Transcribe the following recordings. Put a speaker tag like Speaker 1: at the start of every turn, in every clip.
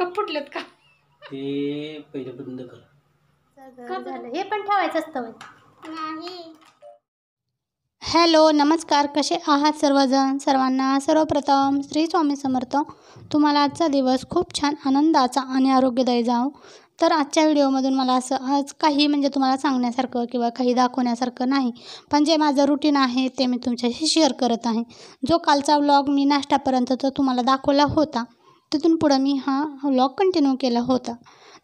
Speaker 1: का का ते पहिले बंद कर हे पण ठेवायचं असतं हॅलो नमस्कार कसे आहात सर्वजण सर्वांना सर्वप्रथम श्री स्वामी समर्थ तुम्हाला आजचा दिवस खूप छान आनंदाचा आणि आरोग्यदायी जाओ तर आजच्या व्हिडिओमधून मला असं आज काही म्हणजे तुम्हाला सांगण्यासारखं किंवा काही दाखवण्यासारखं नाही पण जे माझं रुटीन आहे ते मी तुमच्याशी शेअर करत आहे जो कालचा व्लॉग मी नाश्त्यापर्यंतचा तुम्हाला दाखवला होता तिथून पुढं मी हा व्लॉग कंटिन्यू केला होता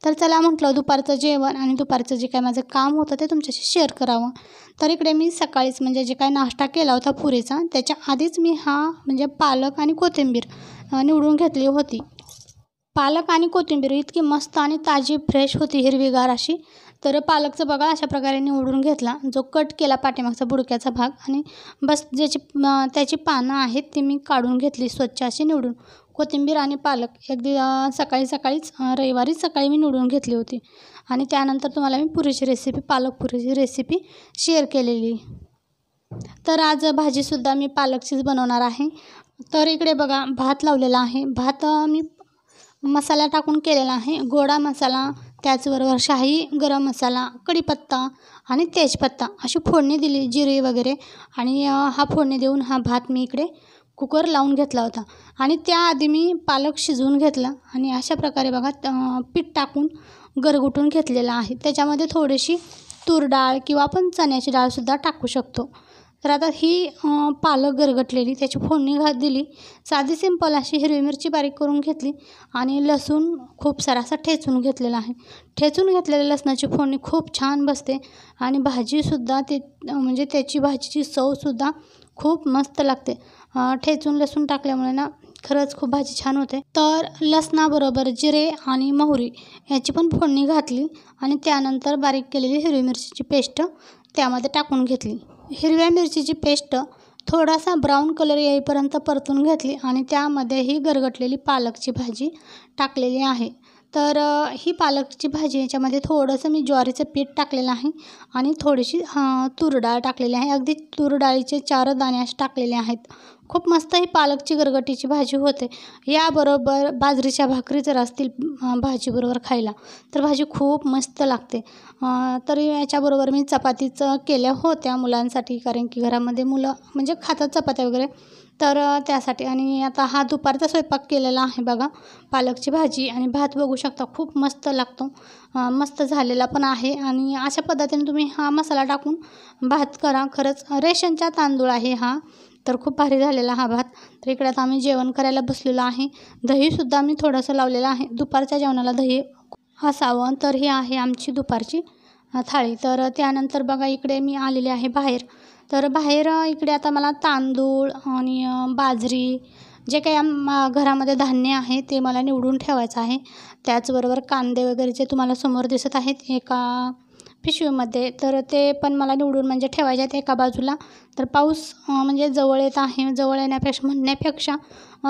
Speaker 1: तर चला म्हटलं दुपारचं जेवण आणि दुपारचं जे काय माझं काम होतं ते तुमच्याशी शेअर करावं तर इकडे मी सकाळीच म्हणजे जे काय नाश्ता केला होता पुरीचा त्याच्या आधीच मी हा म्हणजे पालक आणि कोथिंबीर निवडून घेतली होती पालक आणि कोथिंबीर इतकी मस्त आणि ताजी फ्रेश होती हिरवीगार अशी तर पालकचं बघा अशा प्रकारे निवडून घेतला जो कट केला पाठीमागचा बुडक्याचा भाग आणि बस ज्याची त्याची पानं आहेत ती मी काढून घेतली स्वच्छ अशी निवडून कोथिंबीर आणि पालक अगदी सकाळी सकाळीच रविवारी सकाळी मी निवडून घेतली होती आणि त्यानंतर तुम्हाला मी पुरीची रेसिपी पालक पुरीची रेसिपी शेअर केलेली तर आज भाजीसुद्धा मी पालकचीच बनवणार आहे तर इकडे बघा भात लावलेला आहे भात मी मसाला टाकून केलेला आहे गोडा मसाला त्याचबरोबर शाही गरम मसाला कढीपत्ता आणि तेजपत्ता अशी फोडणी दिली जिरे वगैरे आणि हा फोडणी देऊन हा भात मी इकडे कुकर लावून घेतला होता आणि त्याआधी मी पालक शिजवून घेतला आणि अशा प्रकारे बघा पीठ टाकून गरगुटून घेतलेला आहे त्याच्यामध्ये थोडीशी तूर डाळ किंवा आपण चण्याची डाळसुद्धा टाकू शकतो तर आता ही पालक गरगटलेली त्याची फोडणी घात दिली साधी सिंपल अशी हिरवी मिरची बारीक करून घेतली आणि लसूण खूप सारा ठेचून घेतलेला आहे ठेचून घेतलेल्या लसणाची फोडणी खूप छान बसते आणि भाजीसुद्धा ते म्हणजे त्याची भाजीची चवसुद्धा खूप मस्त लागते ठेचून लसूण टाकल्यामुळे ना खरंच खूप भाजी छान होते तर लसणाबरोबर जिरे आणि मोहरी याची पण फोडणी घातली आणि त्यानंतर बारीक केलेली हिरवी मिरचीची पेस्ट त्यामध्ये टाकून घेतली हिरव्या मिरचीची पेस्ट थोडासा ब्राऊन कलर येईपर्यंत परतून घेतली आणि त्यामध्ये ही गरगटलेली पालकची भाजी टाकलेली आहे तर ही पालकची भाजी याच्यामध्ये थोडंसं मी ज्वारीचं पीठ टाकलेलं आहे आणि थोडीशी तूर टाकलेली आहे अगदी तुरडाळीचे चार दाणे असे टाकलेले आहेत खूप मस्त ही पालकची गरगटीची भाजी होते याबरोबर बाजरीच्या भाकरी जर असतील भाजीबरोबर खायला तर भाजी खूप मस्त लागते तर याच्याबरोबर मी चपातीचं केल्या होत्या मुलांसाठी कारण की घरामध्ये मुलं म्हणजे खातात चपात्या वगैरे तर त्यासाठी आणि आता हा दुपारचा स्वयंपाक केलेला आहे बघा पालकची भाजी आणि भात बघू शकता खूप मस्त लागतो मस्त झालेला पण आहे आणि अशा पद्धतीने तुम्ही हा मसाला टाकून भात करा खरंच रेशनचा तांदूळ आहे हा तर खूप भारी झालेला हा भात तर इकडे आता आम्ही जेवण करायला बसलेलो आहे दहीसुद्धा आम्ही थोडंसं लावलेलं आहे दुपारच्या जेवणाला दही असावं तर ही आहे आमची दुपारची थाळी तर त्यानंतर बघा इकडे मी आलेले आहे बाहेर तर बाहेर इकडे आता मला तांदूळ आणि बाजरी जे काही आम घरामध्ये धान्य आहे ते मला निवडून ठेवायचं आहे त्याचबरोबर कांदे वगैरे जे तुम्हाला समोर दिसत आहेत एका पिशवीमध्ये तर ते पण मला निवडून म्हणजे ठेवायचे आहेत एका बाजूला तर पाऊस म्हणजे जवळ येत आहे जवळ येण्यापेक्षा म्हणण्यापेक्षा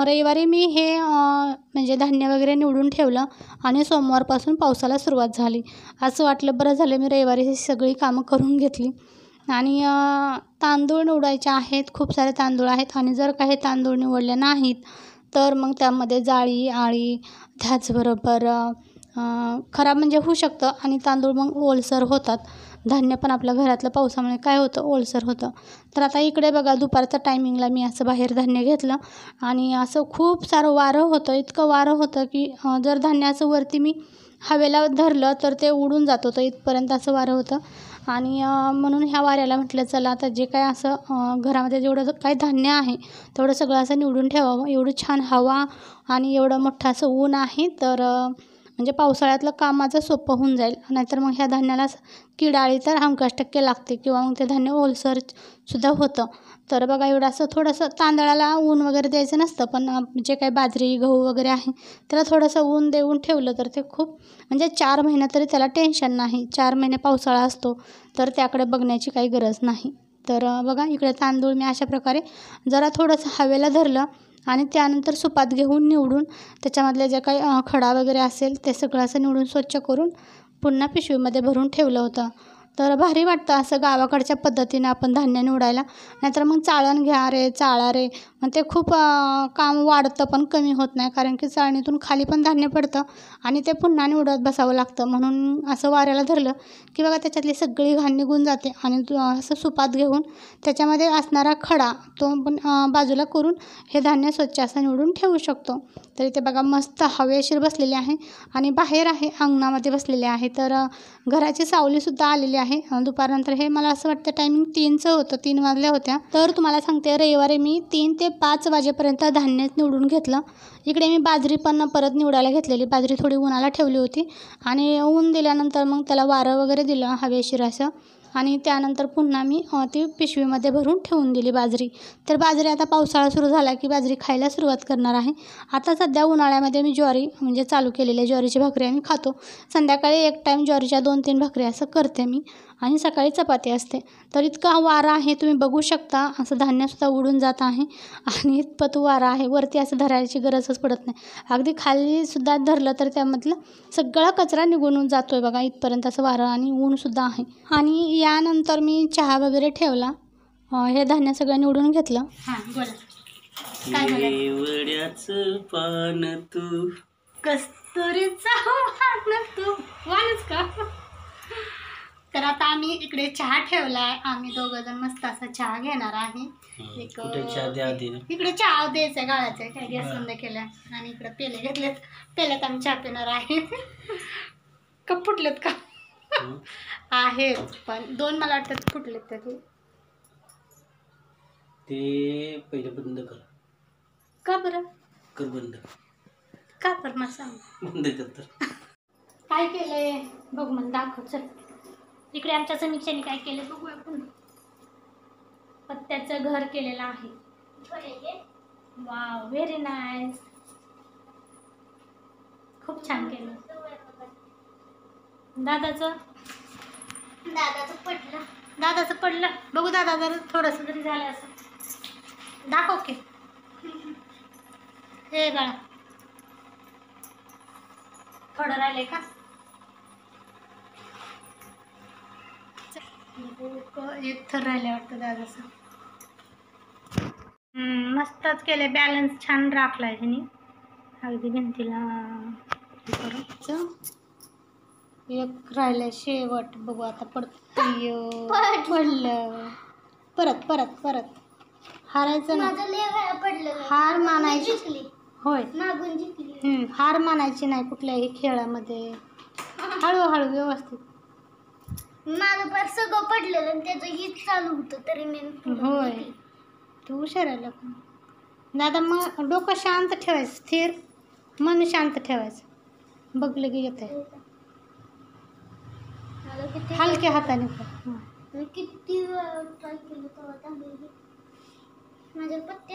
Speaker 1: रविवारी मी हे म्हणजे धान्य वगैरे निवडून ठेवलं आणि सोमवारपासून पावसाला सुरुवात झाली असं वाटलं बरं झालं मी रविवारी ही सगळी कामं करून घेतली आणि तांदूळ निवडायचे आहेत खूप सारे तांदूळ आहेत आणि जर काही तांदूळ निवडले नाहीत तर मग त्यामध्ये जाळी आळी त्याचबरोबर खराब म्हणजे होऊ शकतं आणि तांदूळ मग ओलसर होतात धान्य पण आपल्या घरातलं पावसामुळे काय होतं ओलसर होतं तर आता इकडे बघा दुपारच्या टायमिंगला मी असं बाहेर धान्य घेतलं आणि असं खूप सारं वारं होतं इतकं वारं होतं की जर धान्याचं वरती मी हवेला धरलं तर ते उडून जात होतं इथपर्यंत असं वारं होतं आणि म्हणून ह्या वाऱ्याला म्हटलं चला आता जे काय असं घरामध्ये जेवढं काय धान्य आहे तेवढं सगळं असं निवडून ठेवावं एवढं छान हवा आणि एवढं मोठं असं ऊन आहे तर म्हणजे पावसाळ्यातलं काम माझं सोपं होऊन जाईल नाहीतर मग ह्या धान्याला कीड आळी तर हमखास टक्के लागते किंवा मग ते धान्य ओलसर सुद्धा होतं तर बघा एवढं असं थोडंसं तांदळाला ऊन वगैरे द्यायचं नसतं पण जे काही बाजरी गहू वगैरे आहे त्याला थोडंसं ऊन देऊन ठेवलं तर ते खूप म्हणजे चार महिना तरी त्याला टेन्शन नाही चार महिने पावसाळा असतो तर त्याकडे बघण्याची काही गरज नाही तर बघा इकडे तांदूळ मी अशा प्रकारे जरा थोडंसं हवेला धरलं आणि त्यानंतर सुपात घेऊन निवडून त्याच्यामधले जे काही खडा वगैरे असेल ते सगळं असं निवडून स्वच्छ करून पुन्हा पिशवीमध्ये भरून ठेवलं होतं तर भारी वाटतं असं गावाकडच्या पद्धतीनं आपण धान्य निवडायला नाहीतर मग चाळण घ्या रे चाळा रे मग ते खूप काम वाढतं पण कमी होत नाही कारण की चाळणीतून खाली पण धान्य पडतं आणि ते पुन्हा निवडत बसावं लागतं म्हणून असं वाऱ्याला धरलं की बघा त्याच्यातली सगळी घाण निघून जाते आणि असं सुपात घेऊन त्याच्यामध्ये असणारा खडा तो पण बाजूला करून हे धान्य स्वच्छ असं निवडून ठेवू शकतो तर इथे बघा मस्त हवेशीर बसलेले आहे आणि बाहेर आहे अंगणामध्ये बसलेले आहे तर घराची सावलीसुद्धा आलेली आहे आहे दुपारनंतर हे मला असं वाटतं टायमिंग तीनचं होतं तीन वाजल्या होत्या तर तुम्हाला सांगते रविवारी मी तीन ते पाच वाजेपर्यंत धान्य निवडून घेतलं इकडे मी बाजरी पण परत निवडायला घेतलेली बाजरी थोडी उन्हाला ठेवली होती आणि ऊन दिल्यानंतर मग त्याला वारं वगैरे दिलं हवेशीर असं आणि त्यानंतर पुन्हा मी ती पिशवीमध्ये भरून ठेवून दिली बाजरी तर बाजरी आता पावसाळा सुरू झाला की बाजरी खायला सुरुवात करणार आहे आता सध्या उन्हाळ्यामध्ये मी ज्वारी म्हणजे चालू केलेल्या ज्वारीची भाकरी आम्ही खातो संध्याकाळी एक टाईम ज्वारीच्या दोन तीन भाकरी असं करते मी आणि सकाळी चपाती असते तर इतका वारा आहे तुम्ही बघू शकता असं धान्यसुद्धा उडून जात आहे आणि इतपत वारा आहे वरती असं धरायची गरजच पडत नाही अगदी खालीसुद्धा धरलं तर त्यामधलं सगळा कचरा निघून जातो आहे बघा इथपर्यंत असं वारा आणि ऊनसुद्धा आहे आणि यानंतर मी चहा वगैरे ठेवला हे धान्य सगळं निवडून घेतलं हां
Speaker 2: काय
Speaker 1: झालं तू का तर आता आम्ही इकडे चहा ठेवलाय आम्ही दोघं जण मस्त असा चहा घेणार आहे एक- चहा इकडे चहा द्यायचा गाळाचा काय गॅस बंद आणि इकडे पेले घेतलेत पेल्यात आम्ही चहा पिणार आहे का फुटलेत का आहे पण दोन मला वाटत फुटले तरी ते पहिले बंद कर का बरं कर बंद का बरं मग सांग बंद कर काय केलंय बघ मग दाखव चल इकडे आमच्या समीक्षेने काय केलं बघू आपण पत्त्याचं घर केलेलं आहे वाव व्हेरी नाईस खूप छान केलं दादाचं दादाचं पडलं दादाचं पडलं बघू दादा जर थोडस तरी झालं असं दाखव की हे बाळा थोडं राहिले का एक थर राहिले वाटतं दादाचं मस्तच केले बॅलन्स छान राखलाय अगदी भिंतीला एक राहिला शेवट बघू आता पडतोय पडलं परत परत परत हारायचं नाही पडलं हार मानायची होय हार मानायची नाही कुठल्याही खेळामध्ये हळूहळू व्यवस्थित माझं सगळं पडलेलं आणि त्याचं हीच चालू होतं तरी मी होय तू हुशार पण दादा मग डोकं शांत ठेवायचं स्थिर मन शांत ठेवायचं बघलं की येत आहे हो हलक्या हाताने किती ट्राय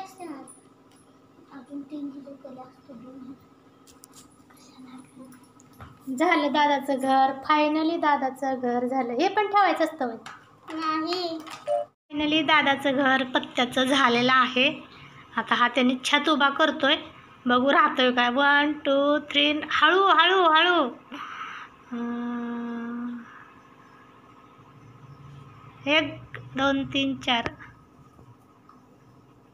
Speaker 1: असते ना अजून तीन असतो झालं दादाचं घर फायनली दादाचं घर झालं हे पण ठेवायचं असतं नाही फायनली दादाचं घर पत्त्याचं झालेलं आहे आता हा त्याने छत उभा करतोय बघू राहतोय काय वन टू थ्री हळू हळू हळू एक दोन तीन चार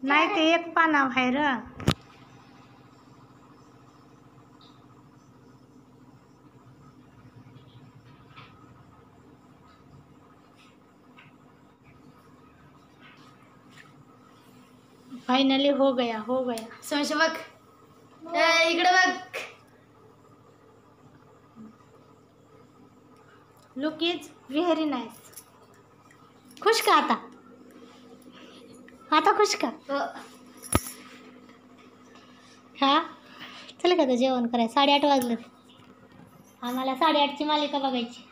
Speaker 1: नाही ते एक पाना बाहेर फायनली हो गया हो गया समश बघ इकडे बघ लुक इज व्हेरी नाईस खुश का आता आता खुश का हो. हा चला का जेवण करायचं साडेआठ वाजलं आम्हाला साडेआठची मालिका बघायची